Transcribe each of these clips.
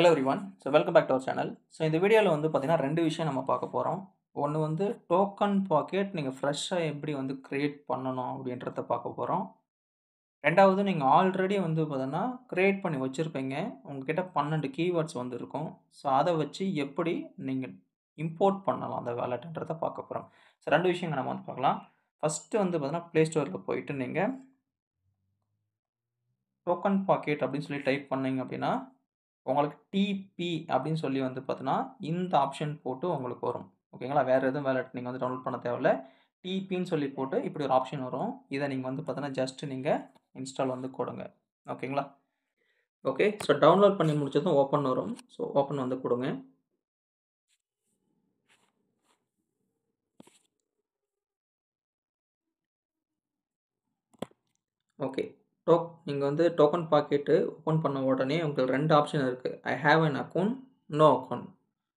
Hello everyone so welcome back to our channel so இந்த வீடியோவில் வந்து பார்த்திங்கன்னா ரெண்டு விஷயம் நம்ம பார்க்க போகிறோம் ஒன்று வந்து டோக்கன் பாக்கெட் நீங்கள் ஃப்ரெஷ்ஷாக எப்படி வந்து க்ரியேட் பண்ணணும் அப்படின்றத பார்க்க போகிறோம் ரெண்டாவது நீங்கள் ஆல்ரெடி வந்து பார்த்தோன்னா க்ரியேட் பண்ணி வச்சுருப்பீங்க உங்ககிட்ட பன்னெண்டு கீவேர்ட்ஸ் வந்து இருக்கும் ஸோ அதை வச்சு எப்படி நீங்கள் இம்போர்ட் பண்ணலாம் அந்த வேலெட்ன்றதை பார்க்க போகிறோம் ஸோ ரெண்டு விஷயங்கள் நம்ம வந்து பார்க்கலாம் ஃபஸ்ட்டு வந்து பார்த்தோன்னா ப்ளே ஸ்டோரில் போயிட்டு நீங்கள் டோக்கன் பாக்கெட் அப்படின்னு சொல்லி டைப் பண்ணிங்க அப்படின்னா உங்களுக்கு டிபி அப்படின்னு சொல்லி வந்து பார்த்தோன்னா இந்த ஆப்ஷன் போட்டு உங்களுக்கு வரும் ஓகேங்களா வேறு எதுவும் வேலட் நீங்கள் வந்து டவுன்லோட் பண்ண தேவையில்ல டிபின்னு சொல்லி போட்டு இப்படி ஒரு ஆப்ஷன் வரும் இதை நீங்கள் வந்து பார்த்தோன்னா ஜஸ்ட் நீங்கள் இன்ஸ்டால் வந்து கொடுங்க ஓகேங்களா ஓகே ஸோ டவுன்லோட் பண்ணி முடிச்சதும் ஓப்பன் வரும் ஸோ ஓப்பன் வந்து கொடுங்க ஓகே டோக் நீங்கள் வந்து டோக்கன் பாக்கெட்டு ஓப்பன் பண்ண உடனே உங்களுக்கு ரெண்டு ஆப்ஷன் இருக்குது I have an account no account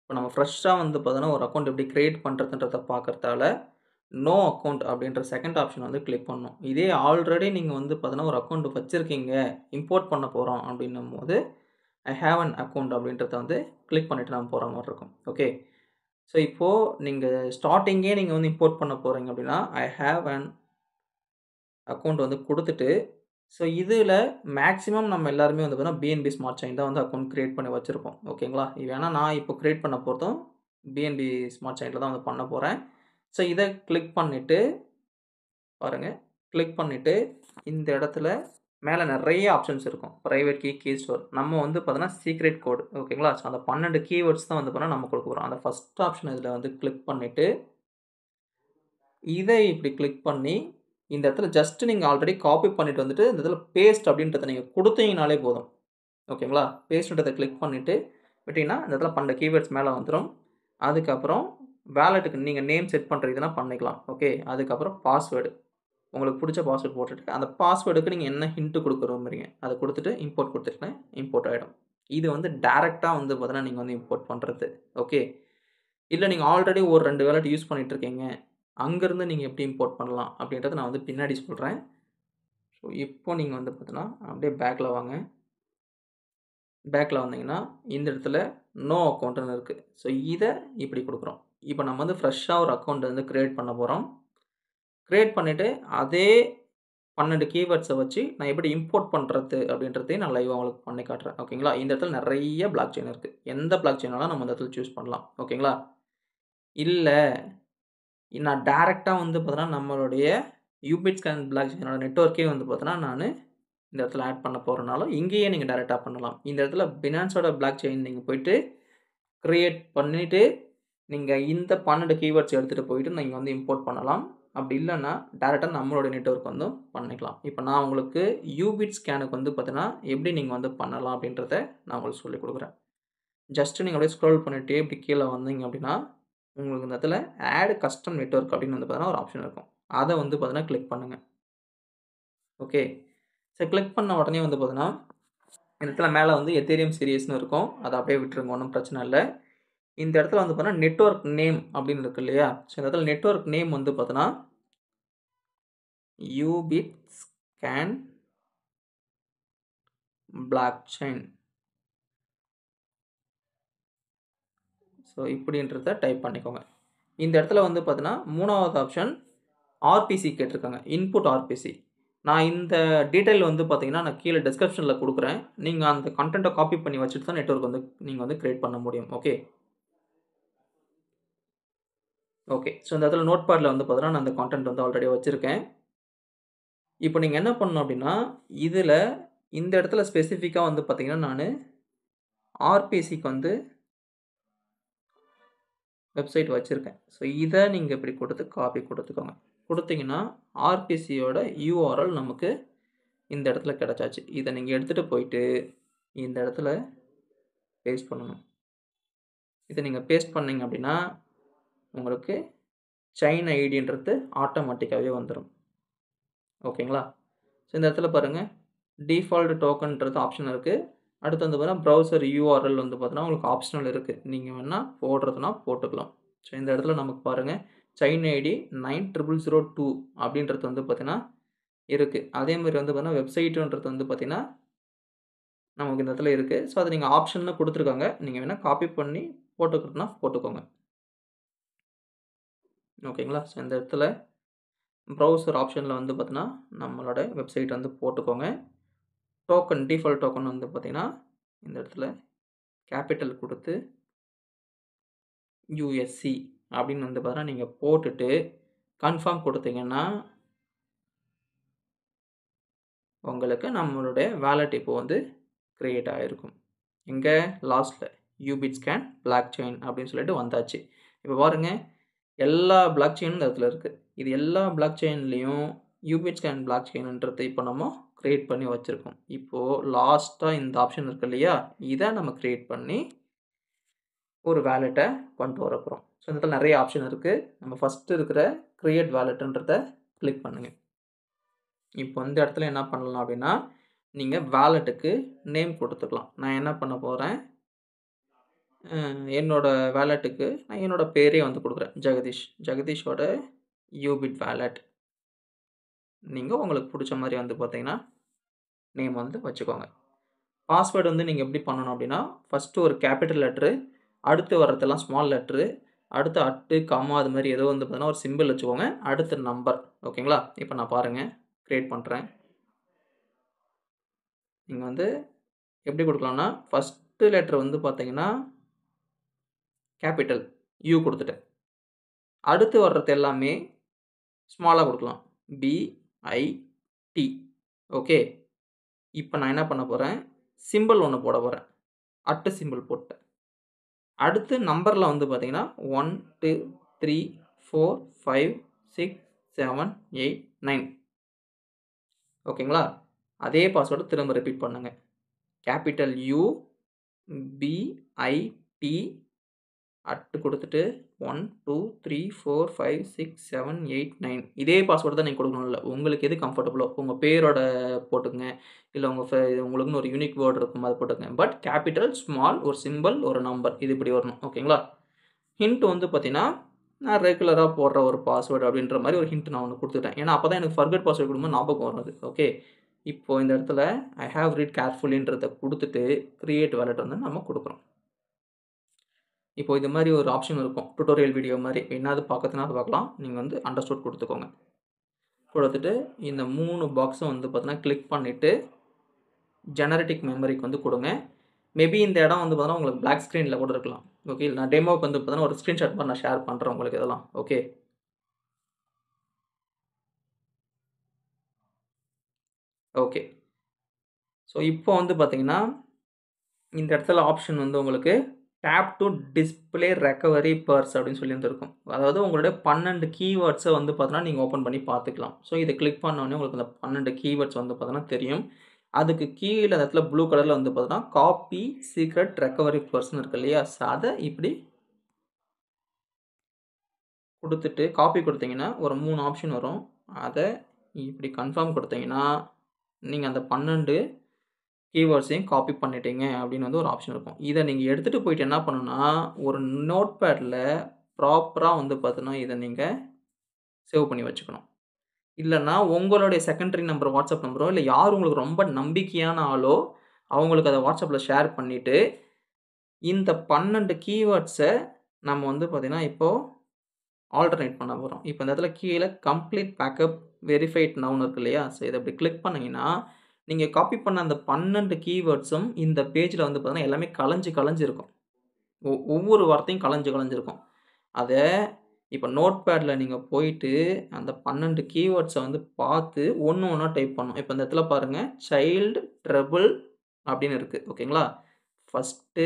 இப்போ நம்ம ஃப்ரெஷ்ஷாக வந்து பார்த்தோன்னா ஒரு அக்கௌண்ட் எப்படி க்ரியேட் பண்ணுறதுன்றத பார்க்குறதால நோ அக்கௌண்ட் அப்படின்ற செகண்ட் ஆப்ஷன் வந்து கிளிக் பண்ணணும் இதே ஆல்ரெடி நீங்கள் வந்து பார்த்தோன்னா ஒரு அக்கௌண்ட் வச்சுருக்கீங்க இம்போர்ட் பண்ண போகிறோம் அப்படின்னும் போது ஐ ஹாவ் அன் அக்கௌண்ட் அப்படின்றத வந்து கிளிக் பண்ணிவிட்டு நம்ம போகிற மாதிரி இருக்கும் ஓகே ஸோ இப்போது நீங்கள் ஸ்டார்டிங்கே நீங்கள் வந்து இம்போர்ட் பண்ண போகிறீங்க அப்படின்னா ஐ ஹாவ் அன் அக்கௌண்ட் வந்து கொடுத்துட்டு ஸோ இதில் மேக்ஸிமம் நம்ம எல்லாருமே வந்து பார்த்தீங்கன்னா பிஎன்பி ஸ்மார்ட் செயின் தான் வந்து அக்கௌண்ட் க்ரியேட் பண்ணி வச்சுருப்போம் ஓகேங்களா வேணால் நான் இப்போ க்ரியேட் பண்ண போகிறதும் பிஎன்பி ஸ்மார்ட் செயினில் தான் வந்து பண்ண போகிறேன் ஸோ இதை கிளிக் பண்ணிவிட்டு பாருங்கள் கிளிக் பண்ணிவிட்டு இந்த இடத்துல மேலே நிறைய ஆப்ஷன்ஸ் இருக்கும் ப்ரைவேட் கீ கீ ஸ்டோர் நம்ம வந்து பார்த்தோன்னா சீக்ரெட் கோடு ஓகேங்களா ஸோ அந்த பன்னெண்டு கீவேர்ட்ஸ் தான் வந்து பார்த்தோன்னா நம்ம கொடுக்க போகிறோம் அந்த ஃபஸ்ட் ஆப்ஷன் இதில் வந்து கிளிக் பண்ணிவிட்டு இதை இப்படி கிளிக் பண்ணி இந்த இடத்துல ஜஸ்ட் நீங்கள் ஆல்ரெடி காப்பி பண்ணிவிட்டு வந்துட்டு இந்த இடத்துல பேஸ்ட் அப்படின்றத நீங்கள் கொடுத்தீங்கனாலே போதும் ஓகேங்களா பேஸ்ட்ன்றதை கிளிக் பண்ணிவிட்டு விட்டிங்கன்னா இந்த இடத்துல பண்ணுற கீவேர்ட்ஸ் மேலே வந்துடும் அதுக்கப்புறம் வேலெட்டுக்கு நீங்கள் நேம் செட் பண்ணுற இதெல்லாம் பண்ணிக்கலாம் ஓகே அதுக்கப்புறம் பாஸ்வேர்டு உங்களுக்கு பிடிச்ச பாஸ்வேர்டு போட்டுட்டு அந்த பாஸ்வேர்டுக்கு நீங்கள் என்ன ஹிண்ட்டு கொடுக்குற மாதிரிங்க அதை கொடுத்துட்டு இம்போர்ட் கொடுத்துட்டேன் இம்போர்ட் ஆகிடும் இது வந்து டேரெக்டாக வந்து பார்த்தீங்கன்னா நீங்கள் வந்து இம்போர்ட் பண்ணுறது ஓகே இல்லை நீங்கள் ஆல்ரெடி ஒரு ரெண்டு வேலட் யூஸ் பண்ணிகிட்ருக்கீங்க அங்கேருந்து நீங்கள் எப்படி இம்போர்ட் பண்ணலாம் அப்படின்றத நான் வந்து பின்னாடி சொல்கிறேன் ஸோ இப்போது நீங்கள் வந்து பார்த்தீங்கன்னா அப்படியே பேக்கில் வாங்க பேக்கில் வந்தீங்கன்னா இந்த இடத்துல நோ அக்கௌண்ட்னு இருக்குது ஸோ இதை இப்படி கொடுக்குறோம் இப்போ நம்ம வந்து ஃப்ரெஷ்ஷாக ஒரு அக்கௌண்ட் வந்து க்ரியேட் பண்ண போகிறோம் க்ரியேட் பண்ணிவிட்டு அதே பன்னெண்டு கீவேர்ட்ஸை வச்சு நான் எப்படி இம்போர்ட் பண்ணுறது அப்படின்றதையும் நான் லைவாக உங்களுக்கு பண்ணி காட்டுறேன் ஓகேங்களா இந்த இடத்துல நிறைய பிளாக் செயின் இருக்குது எந்த பிளாக் செயினாலும் நம்ம இந்த இடத்துல சூஸ் பண்ணலாம் ஓகேங்களா இல்லை நான் டேரெக்டாக வந்து பார்த்தோன்னா நம்மளுடைய யூபிட்ஸ் ஸ்கேன் பிளாக் செயினோட நெட்ஒர்க்கே வந்து பார்த்தோன்னா நான் இந்த இடத்துல ஆட் பண்ண போகிறனாலும் இங்கேயே நீங்கள் டேரெக்டாக பண்ணலாம் இந்த இடத்துல பினான்ஸோட பிளாக் செயின் நீங்கள் போயிட்டு க்ரியேட் பண்ணிவிட்டு நீங்கள் இந்த பன்னெண்டு கீவேர்ட்ஸ் எடுத்துகிட்டு போயிட்டு நீங்கள் வந்து இம்போர்ட் பண்ணலாம் அப்படி இல்லைன்னா டேரெக்டாக நம்மளுடைய நெட்ஒர்க் வந்து பண்ணிக்கலாம் இப்போ நான் உங்களுக்கு யூபிட் ஸ்கேனுக்கு வந்து பார்த்தீங்கன்னா எப்படி நீங்கள் வந்து பண்ணலாம் அப்படின்றத நான் உங்களுக்கு சொல்லிக் கொடுக்குறேன் ஜஸ்ட்டு நீங்கள் அப்படியே ஸ்க்ரோல் பண்ணிவிட்டு இப்படி கீழே வந்தீங்க அப்படின்னா உங்களுக்கு இந்த இடத்துல ஆட் கஸ்டம் நெட்ஒர்க் அப்படின்னு வந்து பார்த்தீங்கன்னா ஒரு ஆப்ஷன் இருக்கும் அதை வந்து பார்த்தீங்கன்னா கிளிக் பண்ணுங்கள் ஓகே சரி கிளிக் பண்ண உடனே வந்து பார்த்தீங்கன்னா இந்த இடத்துல மேலே வந்து எத்தேரியம் சீரியஸ்னு இருக்கும் அதை அப்படியே விட்டுருங்க ஒன்றும் பிரச்சனை இல்லை இந்த இடத்துல வந்து பார்த்தீங்கன்னா நெட்ஒர்க் நேம் அப்படின்னு இருக்கு இல்லையா ஸோ இந்த இடத்துல நெட்ஒர்க் நேம் வந்து பார்த்தீங்கன்னா UBit scan blockchain so இப்படின்றத டைப் பண்ணிக்கோங்க இந்த இடத்துல வந்து பார்த்தீங்கன்னா மூணாவது ஆப்ஷன் ஆர்பிசி கேட்டிருக்காங்க இன்புட் ஆர்பிசி நான் இந்த டீட்டெயில் வந்து பார்த்தீங்கன்னா நான் கீழே டிஸ்கிரிப்ஷனில் கொடுக்குறேன் நீங்கள் அந்த கண்டென்ட்டை காப்பி பண்ணி வச்சுட்டு தான் நெட்ஒர்க் வந்து நீங்கள் வந்து க்ரியேட் பண்ண முடியும் ஓகே ஓகே ஸோ இந்த இடத்துல நோட் பேடில் வந்து பார்த்தீங்கன்னா நான் அந்த கான்டென்ட் வந்து ஆல்ரெடி வச்சுருக்கேன் இப்போ நீங்கள் என்ன பண்ணணும் அப்படின்னா இதில் இந்த இடத்துல ஸ்பெசிஃபிக்காக வந்து பார்த்திங்கன்னா நான் ஆர்பிசிக்கு வந்து வெப்சைட் வச்சுருக்கேன் ஸோ இதை நீங்கள் இப்படி கொடுத்து காப்பி கொடுத்துக்கோங்க கொடுத்தீங்கன்னா ஆர்பிசியோட யூஆர்எல் நமக்கு இந்த இடத்துல கிடச்சாச்சு இதை நீங்கள் எடுத்துகிட்டு போயிட்டு இந்த இடத்துல பேஸ்ட் பண்ணணும் இதை நீங்கள் பேஸ்ட் பண்ணிங்க அப்படின்னா உங்களுக்கு சைன் ஐடின்றது ஆட்டோமேட்டிக்காகவே வந்துடும் ஓகேங்களா ஸோ இந்த இடத்துல பாருங்கள் டிஃபால்ட் டோக்கன்றது ஆப்ஷன் இருக்குது அடுத்து வந்து பார்த்தீங்கன்னா ப்ரௌசர் யூஆர்எல் வந்து பார்த்தீங்கன்னா உங்களுக்கு ஆப்ஷனல் இருக்குது நீங்கள் வேணால் போடுறதுனா போட்டுக்கலாம் ஸோ இந்த இடத்துல நமக்கு பாருங்கள் chain ID nine triple zero two அப்படின்றது வந்து பார்த்திங்கன்னா இருக்குது அதே மாதிரி வந்து பார்த்திங்கன்னா வெப்சைட்டுன்றது வந்து பார்த்திங்கன்னா நமக்கு இந்த இடத்துல இருக்குது ஸோ அதை நீங்கள் ஆப்ஷன்லாம் கொடுத்துருக்காங்க நீங்கள் வேணால் காப்பி பண்ணி போட்டுக்கிறதுனா போட்டுக்கோங்க ஓகேங்களா ஸோ இந்த இடத்துல ப்ரௌசர் ஆப்ஷனில் வந்து பார்த்திங்கன்னா நம்மளோட வெப்சைட் வந்து போட்டுக்கோங்க டோக்கன் டிஃபால்ட் டோக்கன் வந்து பார்த்திங்கன்னா இந்த இடத்துல கேபிட்டல் கொடுத்து யூஎஸ்சி அப்படின்னு வந்து பார்த்தா நீங்கள் போட்டுட்டு கன்ஃபார்ம் கொடுத்தீங்கன்னா உங்களுக்கு நம்மளுடைய வேலட் இப்போ வந்து க்ரியேட் ஆகிருக்கும் இங்கே லாஸ்ட்டில் யூபிட் ஸ்கேன் பிளாக் செயின் அப்படின்னு சொல்லிட்டு வந்தாச்சு இப்போ பாருங்கள் எல்லா பிளாக் செயினும் இந்த இடத்துல இருக்குது இது எல்லா பிளாக் செயின்லேயும் யூபிட் ஸ்கேன் பிளாக் செயின்ன்றது இப்போ நம்ம க்ரியேட் பண்ணி வச்சுருக்கோம் இப்போது லாஸ்ட்டாக இந்த ஆப்ஷன் இருக்கு இல்லையா இதை நம்ம க்ரியேட் பண்ணி ஒரு வேலெட்டை கொண்டு வர போகிறோம் ஸோ இந்த இடத்துல நிறைய ஆப்ஷன் இருக்குது நம்ம ஃபஸ்ட்டு இருக்கிற க்ரியேட் வேலெட்டுன்றதை கிளிக் பண்ணுங்கள் இப்போ இந்த இடத்துல என்ன பண்ணலாம் அப்படின்னா நீங்கள் வேலெட்டுக்கு நேம் கொடுத்துக்கலாம் நான் என்ன பண்ண போகிறேன் என்னோடய வேலெட்டுக்கு நான் என்னோடய பேரே வந்து கொடுக்குறேன் ஜெகதீஷ் ஜெகதீஷோட யூபிட் வேலெட் நீங்கள் உங்களுக்கு பிடிச்ச மாதிரி வந்து பார்த்தீங்கன்னா நேம் வந்து வச்சுக்கோங்க பாஸ்வேர்டு வந்து நீங்கள் எப்படி பண்ணணும் அப்படின்னா ஃபஸ்ட்டு ஒரு கேபிட்டல் லெட்ரு அடுத்து வர்றதெல்லாம் ஸ்மால் லெட்ரு அடுத்து அட்டு காமா அது மாதிரி ஏதோ வந்து பார்த்தீங்கன்னா ஒரு சிம்பிள் வச்சுக்கோங்க அடுத்த நம்பர் ஓகேங்களா இப்போ நான் பாருங்கள் க்ரியேட் பண்ணுறேன் நீங்கள் வந்து எப்படி கொடுக்கலாம்னா ஃபஸ்ட்டு லெட்டர் வந்து பார்த்தீங்கன்னா கேபிட்டல் யூ கொடுத்துட்டேன் அடுத்து வர்றது எல்லாமே ஸ்மாலாக கொடுக்கலாம் பி ஐடி ஓகே இப்போ நான் என்ன பண்ண போகிறேன் சிம்பிள் ஒன்று போட போகிறேன் அட்டு சிம்பிள் போட்டேன் அடுத்து நம்பரில் வந்து பார்த்தீங்கன்னா one two three four five six seven eight nine ஓகேங்களா அதே பாஸ்வேர்டு திரும்ப ரிப்பீட் பண்ணுங்கள் கேபிட்டல் யூ பிஐடி அட்டு கொடுத்துட்டு one two three four five six seven eight nine இதே பாஸ்வேர்டு தான் நீங்கள் கொடுக்கணும் இல்லை உங்களுக்கு எது கம்ஃபர்டபுளோ உங்கள் பேரோட போட்டுங்க இல்லை உங்கள் உங்களுக்குன்னு ஒரு யூனிக் வேர்டு இருக்கும் அது போட்டுங்க பட் கேபிட்டல் ஸ்மால் ஒரு சிம்பிள் ஒரு நம்பர் இது இப்படி வரணும் ஓகேங்களா ஹிண்ட் வந்து பார்த்தீங்கன்னா நான் ரெகுலராக போடுற ஒரு பாஸ்வேர்டு அப்படின்ற மாதிரி ஒரு ஹிண்ட் நான் ஒன்று கொடுத்துட்டேன் ஏன்னா அப்போ தான் எனக்கு ஃபர்கட் பாஸ்வேர்டு கொடுக்கும்போது ஞாபகம் வராது ஓகே இப்போது இந்த இடத்துல ஐ ஹாவ் ரீட் கேர்ஃபுல்லின்றதை கொடுத்துட்டு க்ரியேட் வேலட் வந்து நம்ம கொடுக்குறோம் இப்போ இது மாதிரி ஒரு ஆப்ஷன் இருக்கும் டுட்டோரியல் வீடியோ மாதிரி என்ன அது அது பார்க்கலாம் நீங்கள் வந்து அண்டர்ஸ்டூட் கொடுத்துக்கோங்க கொடுத்துட்டு இந்த மூணு பாக்ஸும் வந்து பார்த்தீங்கன்னா கிளிக் பண்ணிவிட்டு ஜெனரட்டிக் மெமரிக்கு வந்து கொடுங்க மேபி இந்த இடம் வந்து பார்த்தீங்கன்னா உங்களுக்கு பிளாக் ஸ்க்ரீனில் கூட இருக்கலாம் ஓகே நான் டெமோவுக்கு வந்து பார்த்தீங்கன்னா ஒரு ஸ்க்ரீன்ஷாட் மாதிரி நான் ஷேர் பண்ணுறேன் உங்களுக்கு இதெல்லாம் ஓகே ஓகே ஸோ இப்போ வந்து பார்த்தீங்கன்னா இந்த இடத்துல ஆப்ஷன் வந்து உங்களுக்கு tap to display recovery phrase அப்படின்னு சொல்லி இருந்திருக்கும் அதாவது உங்களுடைய பன்னெண்டு கீவேர்ட்ஸை வந்து பார்த்தோன்னா நீங்கள் ஓப்பன் பண்ணி பார்த்துக்கலாம் ஸோ இதை கிளிக் பண்ணோடனே உங்களுக்கு அந்த பன்னெண்டு கீவேர்ட்ஸ் வந்து பார்த்தோன்னா தெரியும் அதுக்கு கீழே அந்த இடத்துல ப்ளூ கலரில் வந்து பார்த்தோன்னா காப்பி சீக்ரெட் ரெக்கவரி பர்ஸ்ன்னு இருக்கு இல்லையா ஸோ அதை இப்படி கொடுத்துட்டு காப்பி கொடுத்தீங்கன்னா ஒரு மூணு ஆப்ஷன் வரும் அதை இப்படி கன்ஃபார்ம் கொடுத்தீங்கன்னா நீங்கள் அந்த பன்னெண்டு கீவேர்ட்ஸையும் காப்பி பண்ணிட்டீங்க அப்படின்னு வந்து ஒரு ஆப்ஷன் இருக்கும் இதை நீங்கள் எடுத்துகிட்டு போயிட்டு என்ன பண்ணுன்னா ஒரு நோட் பேடில் ப்ராப்பராக வந்து பார்த்தோன்னா இதை நீங்கள் சேவ் பண்ணி வச்சுக்கணும் இல்லைன்னா உங்களுடைய செகண்டரி நம்பர் வாட்ஸ்அப் நம்பரோ இல்லை யார் உங்களுக்கு ரொம்ப நம்பிக்கையான ஆளோ அவங்களுக்கு அதை வாட்ஸ்அப்பில் ஷேர் பண்ணிவிட்டு இந்த பன்னெண்டு கீவேர்ட்ஸை நம்ம வந்து பார்த்திங்கன்னா இப்போது ஆல்டர்னேட் பண்ண போகிறோம் இப்போ இந்த இடத்துல கீழே கம்ப்ளீட் பேக்கப் வெரிஃபைட் நவுன் இருக்கு இல்லையா ஸோ இதை அப்படி கிளிக் பண்ணிங்கன்னா நீங்கள் காப்பி பண்ண அந்த பன்னெண்டு கீவேர்ட்ஸும் இந்த பேஜில் வந்து பார்த்தீங்கன்னா எல்லாமே கலைஞ்சு கலைஞ்சிருக்கும் ஒ ஒவ்வொரு வார்த்தையும் கலைஞ்சு கலைஞ்சிருக்கும் அதை இப்போ நோட் பேடில் நீங்கள் போயிட்டு, அந்த பன்னெண்டு கீவேர்ட்ஸை வந்து பார்த்து ஒன்று ஒன்றா டைப் பண்ணும் இப்போ இந்த இடத்துல பாருங்கள் சைல்டு ட்ரபிள் அப்படின்னு இருக்குது ஓகேங்களா? ஃபர்ஸ்ட்டு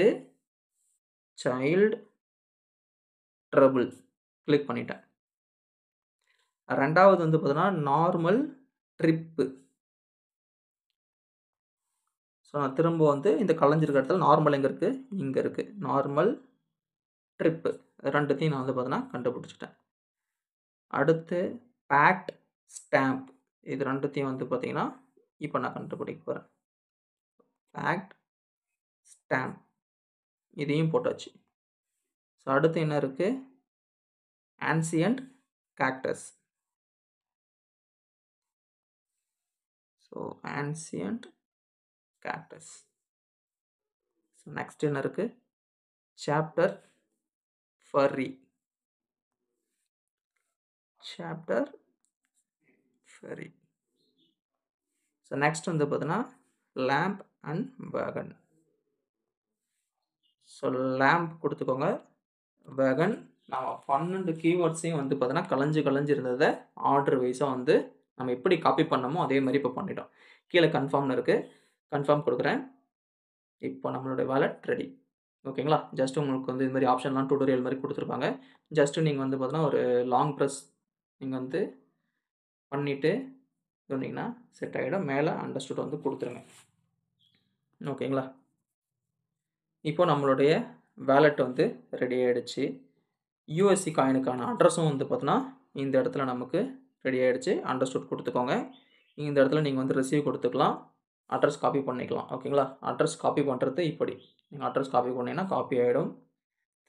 சைல்டு ட்ரபிள் கிளிக் பண்ணிட்டேன். ரெண்டாவது வந்து பார்த்தீங்கன்னா, நார்மல் ட்ரிப்பு. ஸோ நான் திரும்ப வந்து இந்த கலைஞ்சிருக்க இடத்துல நார்மல் எங்கே இருக்குது இங்கே இருக்குது நார்மல் ட்ரிப்பு ரெண்டுத்தையும் நான் வந்து பார்த்தீங்கன்னா கண்டுபிடிச்சிட்டேன் அடுத்து பேக்ட் ஸ்டாம்ப் இது ரெண்டுத்தையும் வந்து பார்த்திங்கன்னா இப்போ நான் கண்டுபிடிக்க போகிறேன் பேக்ட் ஸ்டாம்ப் இதையும் போட்டாச்சு ஸோ அடுத்து என்ன இருக்குது ancient cactus so ancient cactus so next என்ன இருக்குது chapter furry chapter furry so next வந்து பார்த்தீங்கன்னா lamp and wagon so lamp கொடுத்துக்கோங்க வேகன் நம்ம பன்னெண்டு கீவேர்ட்ஸையும் வந்து பார்த்தீங்கன்னா கலைஞ்சு கலைஞ்சு இருந்ததை ஆர்டர் வைஸாக வந்து நம்ம எப்படி காப்பி பண்ணமோ அதே மாதிரி இப்போ பண்ணிட்டோம் கீழே கன்ஃபார்ம்னு இருக்குது கன்ஃபார்ம் கொடுக்குறேன் இப்போ நம்மளுடைய வாலெட் ரெடி ஓகேங்களா ஜஸ்ட் உங்களுக்கு வந்து இது மாதிரி ஆப்ஷன்லாம் டூட்டோரியல் மாதிரி கொடுத்துருப்பாங்க ஜஸ்ட்டு நீங்கள் வந்து பார்த்தீங்கன்னா ஒரு லாங் ப்ரெஸ் நீங்கள் வந்து பண்ணிவிட்டு சொன்னீங்கன்னா செட் ஆகிடும் மேலே அண்டர்ஸ்டுட் வந்து கொடுத்துருங்க ஓகேங்களா இப்போ நம்மளுடைய வேலெட் வந்து ரெடி ஆகிடுச்சு யூஎஸ்சி காயினுக்கான அட்ரஸும் வந்து பார்த்தோன்னா இந்த இடத்துல நமக்கு ரெடி ஆகிடுச்சு அண்டர்ஸ்டுட் கொடுத்துக்கோங்க இந்த இடத்துல நீங்கள் வந்து ரிசீவ் கொடுத்துக்கலாம் அட்ரஸ் காப்பி பண்ணிக்கலாம் ஓகேங்களா அட்ரஸ் காப்பி பண்ணுறது இப்படி நீங்கள் அட்ரஸ் காப்பி பண்ணிங்கன்னா காப்பி ஆகிடும்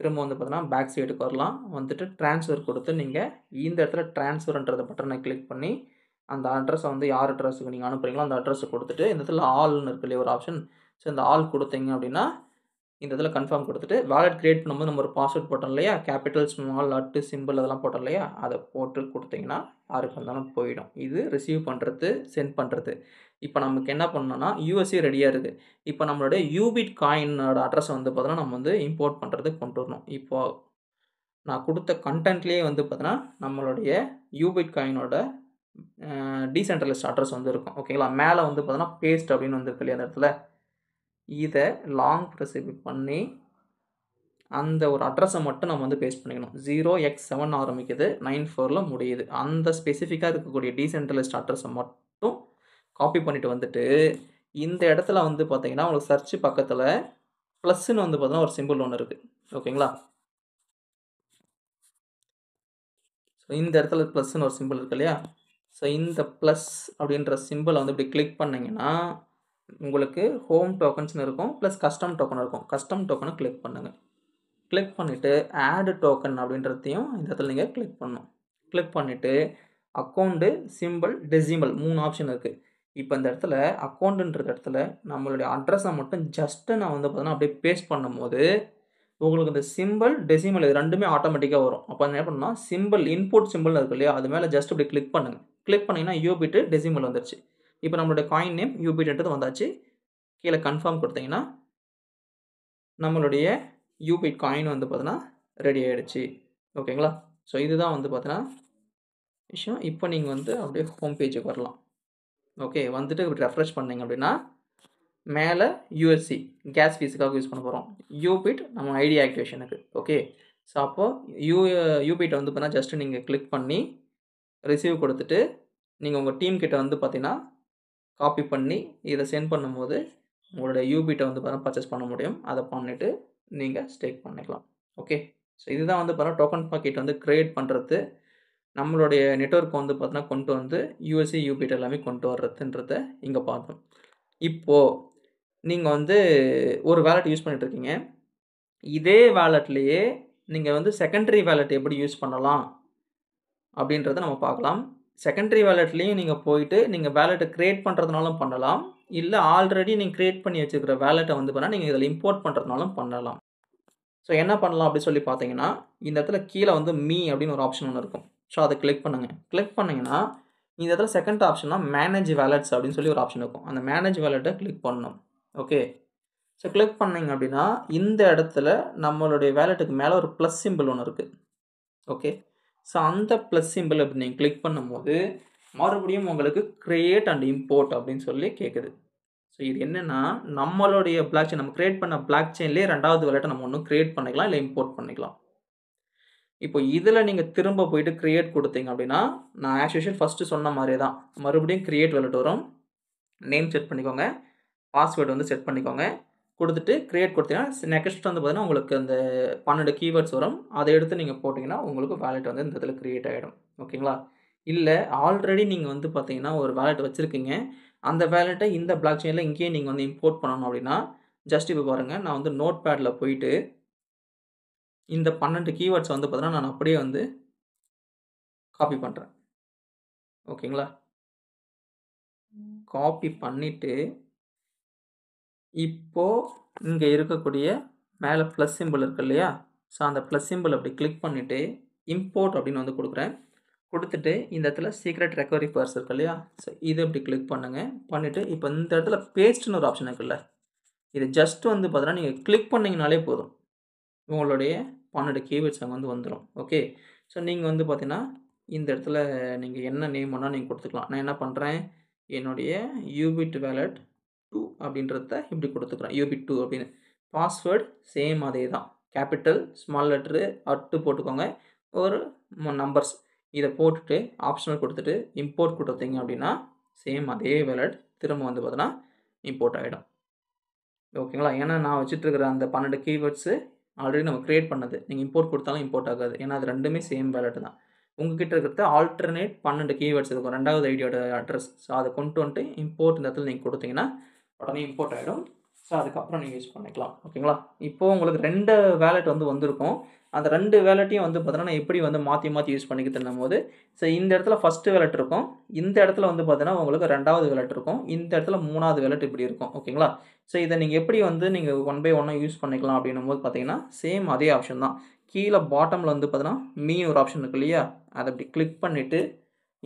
திரும்ப வந்து பார்த்தீங்கன்னா பேக் சைடுக்கு வரலாம் வந்துட்டு ட்ரான்ஸ்ஃபர் கொடுத்து நீங்கள் இந்த இடத்துல ட்ரான்ஸ்ஃபர்ன்றத பட்டனை கிளிக் பண்ணி அந்த அட்ரஸை வந்து யார் அட்ரஸுக்கு நீங்கள் அனுப்புகிறீங்களோ அந்த அட்ரஸை கொடுத்துட்டு இந்த இடத்துல ஆள்னு இருக்கு இல்லையா ஒரு ஆப்ஷன் ஸோ இந்த ஆள் கொடுத்தீங்க அப்படின்னா இந்த இதில் கன்ஃபார்ம் கொடுத்துட்டு வாலெட் க்ரியேட் பண்ணும்போது நம்ம ஒரு பாஸ்வேர்ட் போட்டோம் இல்லையா கேபிட்டல் ஸ்மால் அட்டு சிம்பிள் அதெல்லாம் போட்டோம் இல்லையா அதை போட்டு கொடுத்தீங்கன்னா யாருக்கு வந்தாலும் போயிடும் இது ரிசீவ் பண்ணுறது சென்ட் பண்ணுறது இப்போ நமக்கு என்ன பண்ணோன்னா யூஎஸ்ஏ ரெடியாக இருக்குது இப்போ நம்மளுடைய யூபிட் காயினோட அட்ரஸ் வந்து பார்த்தோன்னா நம்ம வந்து இம்போர்ட் பண்ணுறது கொண்டு வரணும் இப்போது நான் கொடுத்த கண்டென்ட்லேயே வந்து பார்த்தோன்னா நம்மளுடைய யூபிட் காயினோட டீசென்ட்ரலைஸ்ட் அட்ரஸ் வந்து இருக்கும் ஓகேங்களா மேலே வந்து பார்த்தோன்னா பேஸ்ட் அப்படின்னு வந்து இருக்கு இல்லையா அந்த இடத்துல இதை லாங் ப்ரெசிபி பண்ணி அந்த ஒரு அட்ரஸை மட்டும் நம்ம வந்து பேஸ்ட் பண்ணிக்கணும் ஜீரோ எக்ஸ் செவன் ஆரம்பிக்குது நைன் ஃபோரில் முடியுது அந்த ஸ்பெசிஃபிக்காக இருக்கக்கூடிய டீசென்ட்ரலைஸ்ட் அட்ரஸை மட்டும் காப்பி பண்ணிவிட்டு வந்துட்டு இந்த இடத்துல வந்து பார்த்தீங்கன்னா உங்களுக்கு சர்ச் பக்கத்தில் ப்ளஸ்ன்னு வந்து பார்த்தீங்கன்னா ஒரு சிம்பிள் ஒன்று இருக்குது ஓகேங்களா ஸோ இந்த இடத்துல ப்ளஸ்ன்னு ஒரு சிம்பிள் இருக்கு இல்லையா ஸோ இந்த ப்ளஸ் அப்படின்ற சிம்பிளை வந்து இப்படி கிளிக் பண்ணிங்கன்னா உங்களுக்கு ஹோம் டோக்கன்ஸ்னு இருக்கும் ப்ளஸ் கஸ்டம் டோக்கன் இருக்கும் கஸ்டம் டோக்கனை கிளிக் பண்ணுங்கள் கிளிக் பண்ணிவிட்டு ஆடு டோக்கன் அப்படின்றதையும் இந்த இடத்துல நீங்கள் கிளிக் பண்ணணும் கிளிக் பண்ணிவிட்டு அக்கௌண்ட்டு சிம்பிள் டெசிமல் மூணு ஆப்ஷன் இருக்குது இப்போ இந்த இடத்துல அக்கௌண்ட்டுன்ற இடத்துல நம்மளுடைய அட்ரஸை மட்டும் ஜஸ்ட்டு நான் வந்து பார்த்தோன்னா அப்படியே பேஸ்ட் பண்ணும்போது உங்களுக்கு இந்த சிம்பிள் டெசிமல் இது ரெண்டுமே ஆட்டோமேட்டிக்காக வரும் அப்போ என்ன பண்ணால் சிம்பிள் இன்புட் சிம்பிள்னு இருக்கு இல்லையா அது மேலே ஜஸ்ட் இப்படி கிளிக் பண்ணுங்கள் கிளிக் பண்ணிங்கன்னா யூபிட்டு டெசிமல் வந்துருச்சு இப்போ நம்மளுடைய காயின் நேம் யூபிட்ன்றது வந்தாச்சு கீழே கன்ஃபார்ம் கொடுத்தீங்கன்னா நம்மளுடைய யூபிட் காயின் வந்து பார்த்தீங்கன்னா ரெடி ஆகிடுச்சு ஓகேங்களா ஸோ இதுதான் வந்து பார்த்தீங்கன்னா விஷயம் இப்போ நீங்கள் வந்து அப்படியே ஹோம் பேஜுக்கு வரலாம் ஓகே வந்துட்டு இப்படி ரெஃப்ரெஷ் பண்ணிங்க அப்படின்னா மேலே யூஎஸ்சி கேஸ் ஃபீஸுக்காக யூஸ் பண்ண போகிறோம் யூபிட் நம்ம ஐடி ஆக்டிவேஷனுக்கு ஓகே ஸோ அப்போது யூ யூபிட்டை வந்து பார்த்தீங்கன்னா ஜஸ்ட்டு நீங்கள் கிளிக் பண்ணி ரிசீவ் கொடுத்துட்டு நீங்கள் உங்கள் டீம் கிட்ட வந்து பார்த்தீங்கன்னா காப்பி பண்ணி இதை சென்ட் பண்ணும்போது உங்களுடைய யூபிட்டை வந்து பார்த்தா பர்ச்சேஸ் பண்ண முடியும் அதை பண்ணிவிட்டு நீங்கள் ஸ்டேக் பண்ணிக்கலாம் ஓகே ஸோ இதுதான் வந்து பார்த்தா டோக்கன் பாக்கெட் வந்து க்ரியேட் பண்ணுறது நம்மளுடைய நெட்ஒர்க் வந்து பார்த்தினா கொண்டு வந்து யூஎஸ்சி யூபிட் எல்லாமே கொண்டு வர்றதுன்றத இங்கே பார்த்தோம் இப்போது நீங்கள் வந்து ஒரு வேலட் யூஸ் பண்ணிகிட்ருக்கீங்க இதே வேலட்லேயே நீங்கள் வந்து செகண்டரி வேலட் எப்படி யூஸ் பண்ணலாம் அப்படின்றத நம்ம பார்க்கலாம் செகண்டரி வேலெட்லேயும் நீங்கள் போயிட்டு நீங்கள் வேலெட்டை க்ரியேட் பண்ணுறதுனாலும் பண்ணலாம் இல்லை ஆல்ரெடி நீங்கள் க்ரியேட் பண்ணி வச்சுருக்கிற வேலெட்டை வந்து பண்ணால் நீங்கள் இதில் இம்போர்ட் பண்ணுறதுனாலும் பண்ணலாம் ஸோ என்ன பண்ணலாம் அப்படின்னு சொல்லி பார்த்தீங்கன்னா இந்த இடத்துல கீழே வந்து மீ அப்படின்னு ஒரு ஆப்ஷன் ஒன்று இருக்கும் ஸோ அதை கிளிக் பண்ணுங்கள் கிளிக் பண்ணிங்கன்னா இந்த இடத்துல செகண்ட் ஆப்ஷனாக மேனேஜ் வேலெட்ஸ் அப்படின்னு சொல்லி ஒரு ஆப்ஷன் இருக்கும் அந்த மேனேஜ் வேலெட்டை கிளிக் பண்ணணும் ஓகே ஸோ கிளிக் பண்ணிங்க அப்படின்னா இந்த இடத்துல நம்மளுடைய வேலெட்டுக்கு மேலே ஒரு ப்ளஸ் சிம்பிள் ஒன்று இருக்குது ஓகே ஸோ அந்த ப்ளஸ் சிம்பிள் அப்படி நீங்கள் கிளிக் பண்ணும்போது மறுபடியும் உங்களுக்கு க்ரியேட் அண்ட் இம்போர்ட் அப்படின்னு சொல்லி கேட்குது ஸோ இது என்னென்னா நம்மளுடைய பிளாக் செயின் நம்ம க்ரியேட் பண்ண பிளாக் செயின்லேயே ரெண்டாவது விளையாட்டை நம்ம ஒன்றும் க்ரியேட் பண்ணிக்கலாம் இல்லை இம்போர்ட் பண்ணிக்கலாம் இப்போ இதில் நீங்கள் திரும்ப போயிட்டு க்ரியேட் கொடுத்தீங்க அப்படின்னா நான் ஆஸ் யூஷுவல் ஃபஸ்ட்டு சொன்ன மாதிரி தான் மறுபடியும் க்ரியேட் விளையாட்டு வரும் நேம் செட் பண்ணிக்கோங்க பாஸ்வேர்டு வந்து செட் பண்ணிக்கோங்க கொடுத்துட்டு கிரியேட் கொடுத்தீங்கன்னா நெக்ஸ்ட் வந்து பார்த்தீங்கன்னா உங்களுக்கு அந்த பன்னெண்டு கீவேர்ட்ஸ் வரும் அதை எடுத்து நீங்கள் போட்டிங்கன்னா உங்களுக்கு வேலெட் வந்து இந்த இதில் க்ரியேட் ஆகிடும் ஓகேங்களா இல்லை ஆல்ரெடி நீங்கள் வந்து பார்த்தீங்கன்னா ஒரு வேலெட் வச்சுருக்கீங்க அந்த வேலெட்டை இந்த பிளாக் செயினில் இங்கேயே நீங்கள் வந்து இம்போர்ட் பண்ணணும் அப்படின்னா ஜஸ்ட் இப்போ பாருங்கள் நான் வந்து நோட் பேடில் போயிட்டு இந்த பன்னெண்டு கீவேர்ட்ஸ் வந்து பார்த்தீங்கன்னா நான் அப்படியே வந்து காப்பி பண்ணுறேன் ஓகேங்களா காப்பி பண்ணிவிட்டு இப்போது இங்கே இருக்கக்கூடிய மேலே ப்ளஸ் சிம்பிள் இருக்கு இல்லையா ஸோ அந்த ப்ளஸ் சிம்பிள் அப்படி கிளிக் பண்ணிவிட்டு இம்போர்ட் அப்படின்னு வந்து கொடுக்குறேன் கொடுத்துட்டு இந்த இடத்துல சீக்ரெட் ரெக்கவரி பர்ஸ் இருக்கு இல்லையா ஸோ இது அப்படி கிளிக் பண்ணுங்கள் பண்ணிவிட்டு இப்போ இந்த இடத்துல பேஸ்ட்னு ஒரு ஆப்ஷன் இருக்குல்ல இது ஜஸ்ட் வந்து பார்த்தோன்னா நீங்கள் கிளிக் பண்ணிங்கனாலே போதும் உங்களுடைய பன்னெண்டு கீவேர்ட்ஸ் அங்கே வந்து வந்துடும் ஓகே ஸோ நீங்கள் வந்து பார்த்தீங்கன்னா இந்த இடத்துல நீங்கள் என்ன நேம் பண்ணால் நீங்கள் கொடுத்துக்கலாம் நான் என்ன பண்ணுறேன் என்னுடைய யூபிட் வேலட் டூ அப்படின்றத இப்படி கொடுத்துக்கிறோம் யூபி டூ அப்படின்னு பாஸ்வேர்டு சேம் அதே தான் கேபிட்டல் ஸ்மால் லெட்ரு அட்டு போட்டுக்கோங்க ஒரு நம்பர்ஸ் இதை போட்டுட்டு ஆப்ஷனல் கொடுத்துட்டு இம்போர்ட் கொடுத்தீங்க அப்படின்னா சேம் அதே வேலட் திரும்ப வந்து பார்த்தோன்னா இம்போர்ட் ஆகிடும் ஓகேங்களா ஏன்னா நான் வச்சுட்ருக்கிற அந்த பன்னெண்டு கீவேர்ட்ஸு ஆல்ரெடி நம்ம க்ரியேட் பண்ணது நீங்கள் இம்போர்ட் கொடுத்தாலும் இம்போர்ட் ஆகாது ஏன்னா அது ரெண்டுமே சேம் வேலட்டு தான் உங்ககிட்ட இருக்கிறத ஆல்டர்னேட் பன்னெண்டு கீவேர்ட்ஸ் இருக்கும் ரெண்டாவது ஐடியோட அட்ரஸ் ஸோ அதை கொண்டு வந்துட்டு இம்போர்ட் இந்த இடத்துல நீங்கள் கொடுத்தீங்கன்னா உடனே இம்போர்ட் ஆகிடும் ஸோ அதுக்கப்புறம் நீங்கள் யூஸ் பண்ணிக்கலாம் ஓகேங்களா இப்போது உங்களுக்கு ரெண்டு வேலெட் வந்து வந்திருக்கும் அந்த ரெண்டு வேலெட்டையும் வந்து பார்த்தீங்கன்னா நான் எப்படி வந்து மாற்றி மாற்றி யூஸ் பண்ணிக்கிட்டுன்னும் போது ஸோ இந்த இடத்துல ஃபஸ்ட்டு வேலெட் இருக்கும் இந்த இடத்துல வந்து பார்த்தீங்கன்னா உங்களுக்கு ரெண்டாவது வேலெட் இருக்கும் இந்த இடத்துல மூணாவது வேலெட் இப்படி இருக்கும் ஓகேங்களா ஸோ இதை நீங்கள் எப்படி வந்து நீங்கள் ஒன் பை ஒன்னாக யூஸ் பண்ணிக்கலாம் அப்படின்னும் போது பார்த்தீங்கன்னா சேம் அதே ஆப்ஷன் தான் கீழே பாட்டமில் வந்து பார்த்தீங்கன்னா மீன் ஒரு ஆப்ஷன் இருக்கு இல்லையா அதை அப்படி கிளிக் பண்ணிவிட்டு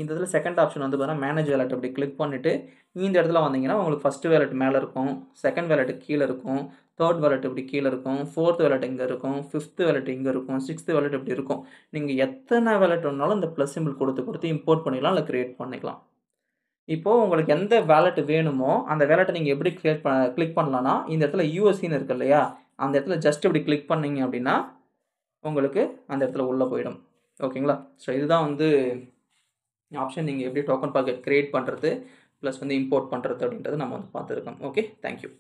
இந்த இதில் செகண்ட் ஆப்ஷன் வந்து பார்த்தீங்கன்னா மேனேஜ் வேலட் அப்படி கிளிக் பண்ணிவிட்டு இந்த இடத்துல வந்தீங்கன்னா உங்களுக்கு ஃபஸ்ட்டு வேலட் மேலே இருக்கும் செகண்ட் வேலட் கீழே இருக்கும் தேர்ட் வேலட் இப்படி கீழே இருக்கும் ஃபோர்த் வேலட் இங்கே இருக்கும் ஃபிஃப்த்து வேலட் இங்கே இருக்கும் சிக்ஸ்த்து வேலட் இப்படி இருக்கும் நீங்கள் எத்தனை வேலட் வேணாலும் இந்த ப்ளஸ் சிம்பிள் கொடுத்து கொடுத்து இம்போர்ட் பண்ணிக்கலாம் இல்லை க்ரியேட் பண்ணிக்கலாம் இப்போது உங்களுக்கு எந்த வேலட் வேணுமோ அந்த வேலட்டை நீங்கள் எப்படி க்ரியேட் பண்ண கிளிக் பண்ணலான்னா இந்த இடத்துல யூஎஸ்சின்னு இருக்கு இல்லையா அந்த இடத்துல ஜஸ்ட் இப்படி கிளிக் பண்ணிங்க அப்படின்னா உங்களுக்கு அந்த இடத்துல உள்ளே போயிடும் ஓகேங்களா ஸோ இதுதான் வந்து ஆப்ஷன் நீங்கள் எப்படி டோக்கன் பார்க்க க்ரியேட் பண்ணுறது ப்ளஸ் வந்து இம்போர்ட் பண்ணுறது அப்படின்றத நம்ம வந்து பார்த்துருக்கோம் ஓகே தேங்க்யூ